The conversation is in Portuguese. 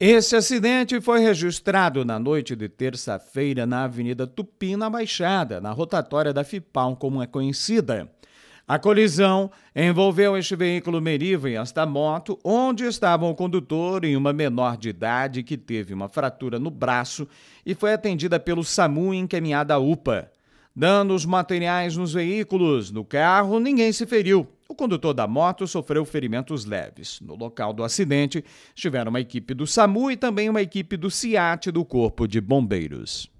Esse acidente foi registrado na noite de terça-feira na Avenida Tupi, na Baixada, na rotatória da FIPAL, como é conhecida. A colisão envolveu este veículo Meriva e esta moto, onde estavam o condutor e uma menor de idade que teve uma fratura no braço e foi atendida pelo SAMU e encaminhada à UPA. Danos materiais nos veículos, no carro, ninguém se feriu condutor da moto sofreu ferimentos leves. No local do acidente, estiveram uma equipe do SAMU e também uma equipe do CIAT do Corpo de Bombeiros.